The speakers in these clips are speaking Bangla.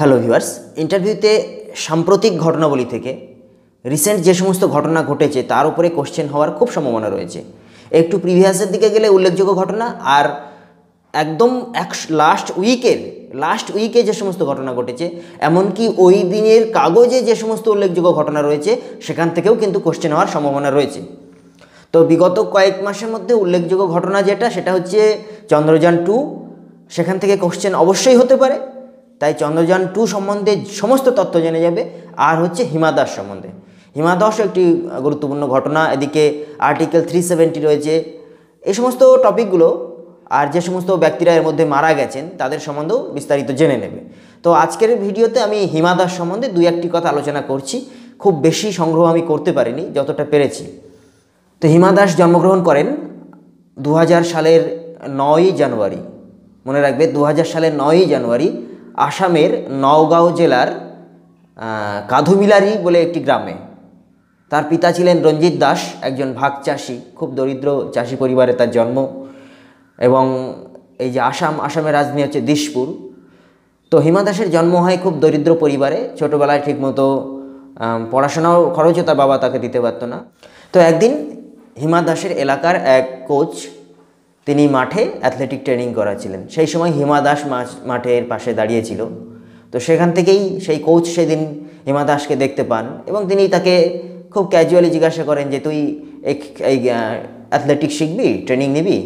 হ্যালো ভিউয়ার্স ইন্টারভিউতে সাম্প্রতিক ঘটনাবলী থেকে রিসেন্ট যে সমস্ত ঘটনা ঘটেছে তার উপরে কোশ্চেন হওয়ার খুব সম্ভাবনা রয়েছে একটু প্রিভিয়াসের দিকে গেলে উল্লেখযোগ্য ঘটনা আর একদম এক লাস্ট উইকের লাস্ট উইকে যে সমস্ত ঘটনা ঘটেছে এমনকি ওই দিনের কাগজে যে সমস্ত উল্লেখযোগ্য ঘটনা রয়েছে সেখান থেকেও কিন্তু কোশ্চেন হওয়ার সম্ভাবনা রয়েছে তো বিগত কয়েক মাসের মধ্যে উল্লেখযোগ্য ঘটনা যেটা সেটা হচ্ছে চন্দ্রযান টু সেখান থেকে কোশ্চেন অবশ্যই হতে পারে তাই চন্দ্রযান টু সম্বন্ধে সমস্ত তথ্য জেনে যাবে আর হচ্ছে হিমাদাস সম্বন্ধে হিমাদাস একটি গুরুত্বপূর্ণ ঘটনা এদিকে আর্টিকেল থ্রি সেভেন্টি রয়েছে এই সমস্ত টপিকগুলো আর যে সমস্ত ব্যক্তিরা এর মধ্যে মারা গেছেন তাদের সম্বন্ধেও বিস্তারিত জেনে নেবে তো আজকের ভিডিওতে আমি হিমাদাস সম্বন্ধে দুই একটি কথা আলোচনা করছি খুব বেশি সংগ্রহ আমি করতে পারিনি যতটা পেরেছি তো হিমা দাস জন্মগ্রহণ করেন দু সালের নয়ই জানুয়ারি মনে রাখবে দু সালের নয়ই জানুয়ারি আসামের নওগাঁও জেলার কাধুমিলারি বলে একটি গ্রামে তার পিতা ছিলেন রঞ্জিত দাস একজন ভাগ চাষি খুব দরিদ্র চাষি পরিবারে তার জন্ম এবং এই যে আসাম আসামের রাজধানী হচ্ছে দিশপুর তো হিমা দাসের জন্ম হয় খুব দরিদ্র পরিবারে ছোটোবেলায় ঠিকমতো পড়াশোনাও খরচও তার বাবা তাকে দিতে পারতো না তো একদিন হিমা দাসের এলাকার এক কোচ তিনি মাঠে অ্যাথলেটিক ট্রেনিং করাছিলেন সেই সময় হিমা দাস মাঠের পাশে দাঁড়িয়েছিল তো সেখান থেকেই সেই কোচ সেদিন হিমা দাসকে দেখতে পান এবং তিনি তাকে খুব ক্যাজুয়ালি জিজ্ঞাসা করেন যে তুই এই অ্যাথলেটিক শিখবি ট্রেনিং নিবি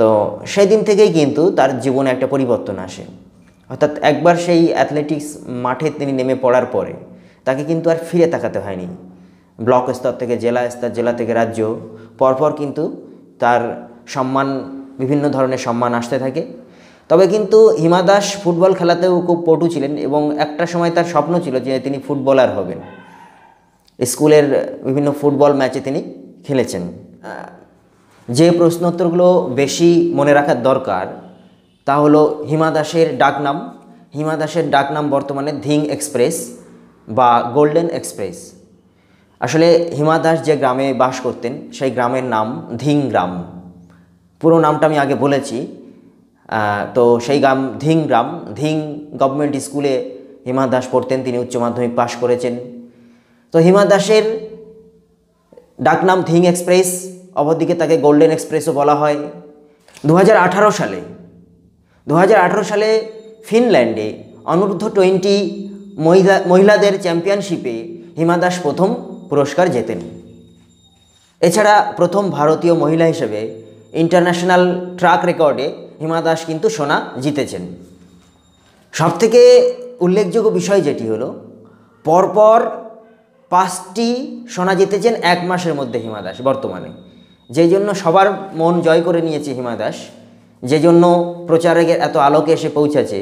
তো সেদিন থেকেই কিন্তু তার জীবনে একটা পরিবর্তন আসে অর্থাৎ একবার সেই অ্যাথলেটিক্স মাঠে তিনি নেমে পড়ার পরে তাকে কিন্তু আর ফিরে তাকাতে হয়নি ব্লক স্তর থেকে জেলা স্তর জেলা থেকে রাজ্য পরপর কিন্তু তার সম্মান বিভিন্ন ধরনের সম্মান আসতে থাকে তবে কিন্তু হিমা দাস ফুটবল খেলাতেও খুব পটু ছিলেন এবং একটা সময় তার স্বপ্ন ছিল যে তিনি ফুটবলার হবেন স্কুলের বিভিন্ন ফুটবল ম্যাচে তিনি খেলেছেন যে প্রশ্নোত্তরগুলো বেশি মনে রাখার দরকার তা হলো হিমা দাসের ডাকনাম হিমা দাসের ডাকনাম বর্তমানে ধিং এক্সপ্রেস বা গোল্ডেন এক্সপ্রেস আসলে হিমা দাস যে গ্রামে বাস করতেন সেই গ্রামের নাম ধিং গ্রাম পুরো নামটা আমি আগে বলেছি তো সেই গ্রাম ধিং গ্রাম ধিং গভর্নমেন্ট স্কুলে হিমা দাস পড়তেন তিনি উচ্চ মাধ্যমিক পাশ করেছেন তো হিমা দাসের ডাকনাম ধিং এক্সপ্রেস অপরদিকে তাকে গোল্ডেন এক্সপ্রেসও বলা হয় দু সালে দু সালে ফিনল্যান্ডে অনূর্ধ্ব টোয়েন্টি মহিলা মহিলাদের চ্যাম্পিয়নশিপে হিমা দাস প্রথম পুরস্কার জেতেন এছাড়া প্রথম ভারতীয় মহিলা হিসেবে ইন্টারন্যাশনাল ট্রাক রেকর্ডে হিমা দাস কিন্তু সোনা জিতেছেন সবথেকে উল্লেখযোগ্য বিষয় যেটি হল পরপর পাঁচটি সোনা জিতেছেন এক মাসের মধ্যে হিমা দাস বর্তমানে যেই জন্য সবার মন জয় করে নিয়েছে হিমা দাস যে জন্য প্রচারে এত আলোকে এসে পৌঁছাছে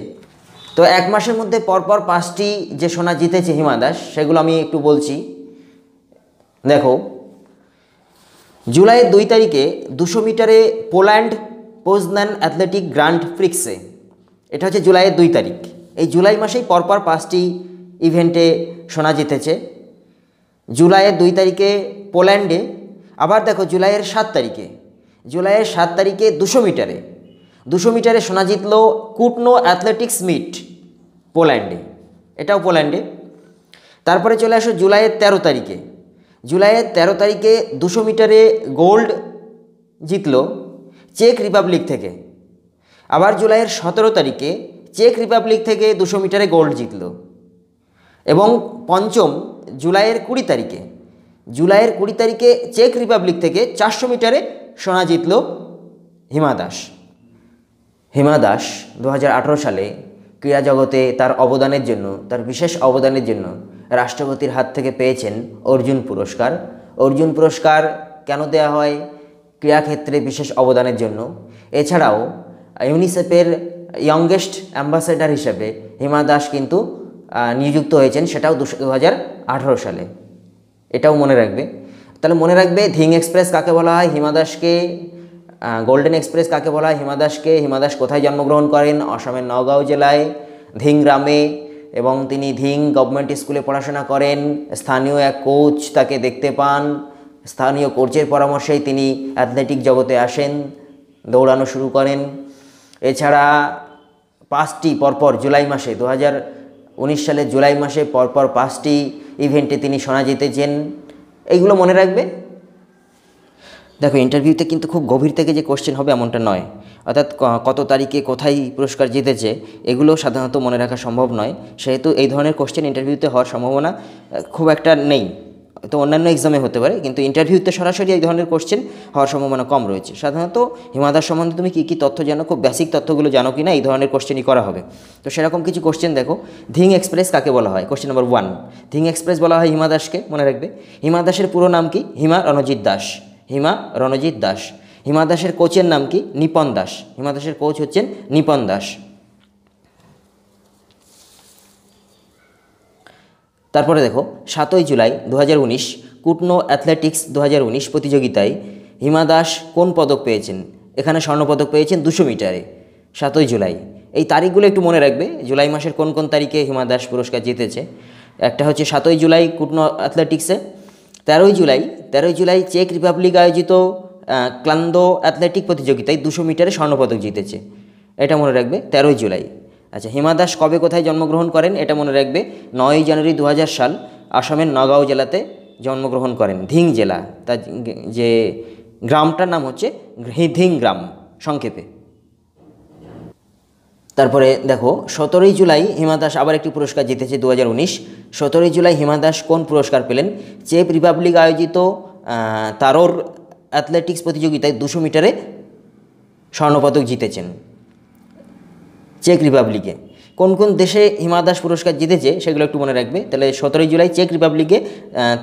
তো এক মাসের মধ্যে পরপর পাঁচটি যে সোনা জিতেছে হিমা দাস সেগুলো আমি একটু বলছি দেখো জুলাইয়ের দুই তারিখে দুশো মিটারে পোল্যান্ড পোজন্যান অ্যাথলেটিক গ্র্যান্ড ফ্রিক্সে এটা হচ্ছে জুলাইয়ের দুই তারিখ এই জুলাই মাসেই পরপর পাঁচটি ইভেন্টে শোনা জিতেছে জুলাইয়ের দুই তারিখে পোল্যান্ডে আবার দেখো জুলাইয়ের সাত তারিখে জুলাইয়ের সাত তারিখে দুশো মিটারে দুশো মিটারে শোনা জিতল কুটনো অ্যাথলেটিক্স মিট পোল্যান্ডে এটাও পোল্যান্ডে তারপরে চলে আসো জুলাইয়ের তেরো তারিখে জুলাইয়ের ১৩ তারিখে দুশো মিটারে গোল্ড জিতল চেক রিপাবলিক থেকে আবার জুলাইয়ের সতেরো তারিখে চেক রিপাবলিক থেকে দুশো মিটারে গোল্ড জিতল এবং পঞ্চম জুলাইয়ের কুড়ি তারিখে জুলাইয়ের কুড়ি তারিখে চেক রিপাবলিক থেকে চারশো মিটারে সোনা জিতল হিমা দাস হিমা দাস দু সালে ক্রীড়া জগতে তার অবদানের জন্য তার বিশেষ অবদানের জন্য রাষ্ট্রপতির হাত থেকে পেয়েছেন অর্জুন পুরস্কার অর্জুন পুরস্কার কেন দেয়া হয় ক্রীড়াক্ষেত্রে বিশেষ অবদানের জন্য এছাড়াও ইউনিসেফের ইয়ংগেস্ট অ্যাম্বাসেডার হিসেবে হিমা দাস কিন্তু নিযুক্ত হয়েছেন সেটাও দু সালে এটাও মনে রাখবে তাহলে মনে রাখবে ধিং এক্সপ্রেস কাকে বলা হয় হিমা দাসকে গোল্ডেন এক্সপ্রেস কাকে বলা হয় হিমা দাসকে হিমা দাস কোথায় জন্মগ্রহণ করেন অসমের নগাঁও জেলায় ধিং গ্রামে এবং তিনি ধিং গভর্নমেন্ট স্কুলে পড়াশোনা করেন স্থানীয় এক কোচ তাকে দেখতে পান স্থানীয় কোচের পরামর্শেই তিনি অ্যাথলেটিক জগতে আসেন দৌড়ানো শুরু করেন এছাড়া পাঁচটি পরপর জুলাই মাসে দু উনিশ সালের জুলাই মাসে পরপর পাঁচটি ইভেন্টে তিনি শোনা যেতেছেন এইগুলো মনে রাখবে দেখো ইন্টারভিউতে কিন্তু খুব গভীর থেকে যে কোশ্চেন হবে এমনটা নয় অর্থাৎ কত তারিখে কোথায় পুরস্কার জিতেছে এগুলো সাধারণত মনে রাখা সম্ভব নয় সেহেতু এই ধরনের কোশ্চেন ইন্টারভিউতে হওয়ার সম্ভাবনা খুব একটা নেই তো অন্যান্য এক্সামে হতে পারে কিন্তু ইন্টারভিউতে সরাসরি এই ধরনের কোশ্চেন হওয়ার সম্ভাবনা কম রয়েছে সাধারণত হিমাদার সম্বন্ধে তুমি কী কী তথ্য জানো খুব বেসিক তথ্যগুলো জানো কি না এই ধরনের কোশ্চেনই করা হবে তো সেরকম কিছু কোশ্চেন দেখো ধিং এক্সপ্রেস কাকে বলা হয় question number one Dhing express বলা হয় হিমা দাসকে মনে রাখবে হিমা দাসের পুরো নাম কি হিমা রণজিৎ দাস হিমা রণজিৎ দাস হিমা দাসের কোচের নাম কি নিপন দাস হিমা দাসের কোচ হচ্ছেন নিপন দাস তারপরে দেখো সাতই জুলাই দু কুটনো অ্যাথলেটিক্স দু প্রতিযোগিতায় হিমা দাস কোন পদক পেয়েছেন এখানে স্বর্ণপদক পেয়েছেন দুশো মিটারে সাতই জুলাই এই তারিখগুলো একটু মনে রাখবে জুলাই মাসের কোন কোন তারিখে হিমা দাস পুরস্কার জিতেছে একটা হচ্ছে সাতই জুলাই কুটনো অ্যাথলেটিক্সে তেরোই জুলাই তেরোই জুলাই চেক রিপাবলিক আয়োজিত ক্লান্দ অ্যাথলেটিক প্রতিযোগিতায় দুশো মিটারে স্বর্ণপদক জিতেছে এটা মনে রাখবে তেরোই জুলাই আচ্ছা হিমা দাস কবে কোথায় জন্মগ্রহণ করেন এটা মনে রাখবে নয়ই জানুয়ারি দু সাল আসামের নগাঁও জেলাতে জন্মগ্রহণ করেন ধিং জেলা তার যে গ্রামটার নাম হচ্ছে ধিং গ্রাম সংক্ষেপে তারপরে দেখো সতেরোই জুলাই হিমা দাস আবার একটি পুরস্কার জিতেছে দু হাজার উনিশ সতেরোই জুলাই হিমা দাস কোন পুরস্কার পেলেন চেপ রিপাবলিক আয়োজিত তারোর অ্যাথলেটিক্স প্রতিযোগিতায় দুশো মিটারে স্বর্ণপদক জিতেছেন চেক রিপাবলিকে কোন কোন দেশে হিমা দাস পুরস্কার জিতেছে সেগুলো একটু মনে রাখবে তাহলে সতেরোই জুলাই চেক রিপাবলিকে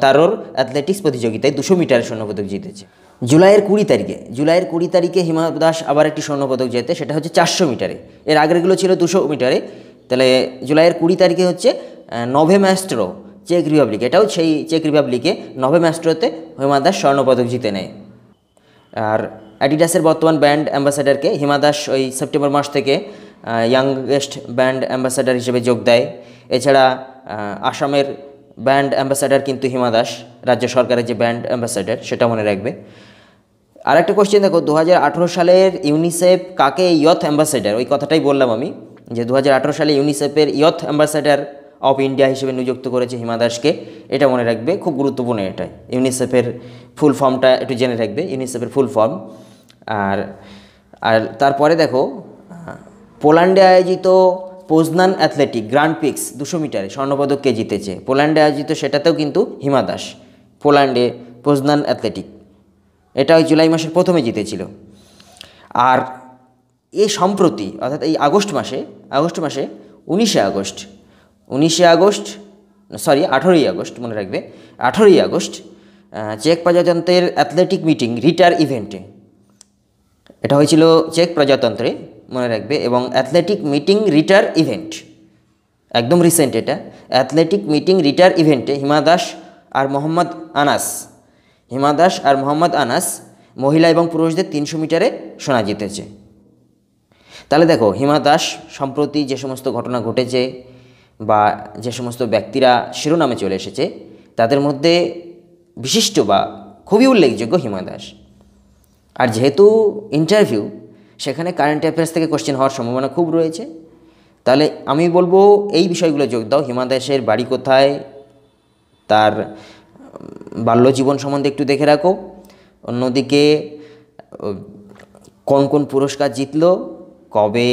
তারোর অ্যাথলেটিক্স প্রতিযোগিতায় দুশো মিটারে স্বর্ণপদক জিতেছে জুলাইয়ের কুড়ি তারিখে জুলাইয়ের কুড়ি তারিখে হিমা দাস আবার একটি স্বর্ণপদক যেতে সেটা হচ্ছে চারশো মিটারে এর আগেরগুলো ছিল দুশো মিটারে তাহলে জুলাইয়ের কুড়ি তারিখে হচ্ছে নভে ম্যাস্ট্রো চেক রিপাবলিক এটাও সেই চেক রিপাবলিকে নভে ম্যাস্ট্রোতে হিমা দাস স্বর্ণপদক জিতে নেয় আর অ্যাডিডাসের বর্তমান ব্র্যান্ড অ্যাম্বাসাডারকে হিমা দাস ওই সেপ্টেম্বর মাস থেকে ইয়াংগেস্ট ব্র্যান্ড অ্যাম্বাসাডার হিসেবে যোগ দেয় এছাড়া আসামের ব্যান্ড অ্যাম্বাসাডার কিন্তু হিমা দাস রাজ্য সরকারের যে ব্যান্ড অ্যাম্বাসাডার সেটা মনে রাখবে আর একটা কোশ্চেন দেখো দু সালের ইউনিসেফ কাকে ইয়থ অ্যাম্বাসাডার ওই কথাটাই বললাম আমি যে দু সালে ইউনিসেফের ইয়থ অ্যাম্বাসাডার অফ ইন্ডিয়া হিসেবে নিযুক্ত করেছে হিমা দাসকে এটা মনে রাখবে খুব গুরুত্বপূর্ণ এটা ইউনিসেফের ফুল ফর্মটা একটু জেনে রাখবে ইউনিসেফের ফুল ফর্ম আর আর তারপরে দেখো পোল্যান্ডে আয়োজিত পোজনান অ্যাথলেটিক গ্র্যান্ড পিক্স দুশো মিটারে স্বর্ণপদককে জিতেছে পোল্যান্ডে আয়োজিত সেটাতেও কিন্তু হিমা দাস পোল্যান্ডে পোজনান অ্যাথলেটিক এটা ওই জুলাই মাসের প্রথমে জিতেছিল আর এ সম্প্রতি অর্থাৎ এই আগস্ট মাসে আগস্ট মাসে উনিশে আগস্ট উনিশে আগস্ট সরি আঠেরোই আগস্ট মনে রাখবে আঠেরোই আগস্ট চেক প্রজাতন্ত্রের অ্যাথলেটিক মিটিং রিটার ইভেন্টে এটা হয়েছিল চেক প্রজাতন্ত্রে মনে রাখবে এবং অ্যাথলেটিক মিটিং রিটার ইভেন্ট একদম রিসেন্ট এটা অ্যাথলেটিক মিটিং রিটার ইভেন্টে হিমা দাস আর মোহাম্মদ আনাস হিমা দাস আর মোহাম্মদ আনাস মহিলা এবং পুরুষদের তিনশো মিটারে সোনা জিতেছে তাহলে দেখো হিমা দাস সম্প্রতি যে সমস্ত ঘটনা ঘটেছে বা যে সমস্ত ব্যক্তিরা শিরোনামে চলে এসেছে তাদের মধ্যে বিশিষ্ট বা খুবই উল্লেখযোগ্য হিমা দাস আর যেহেতু ইন্টারভিউ সেখানে কারেন্ট অ্যাফেয়ার্স থেকে কোশ্চেন হওয়ার সম্ভাবনা খুব রয়েছে তাহলে আমি বলবো এই বিষয়গুলো যোগ দাও হিমা দাসের বাড়ি কোথায় তার বাল্য জীবন সম্বন্ধে একটু দেখে রাখো অন্যদিকে কোন কোন পুরস্কার জিতলো কবে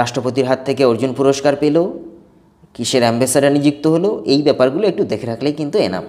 রাষ্ট্রপতির হাত থেকে অর্জুন পুরস্কার পেল কিসের অ্যাম্বাসাডার নিযুক্ত হলো এই ব্যাপারগুলো একটু দেখে রাখলেই কিন্তু এনাফ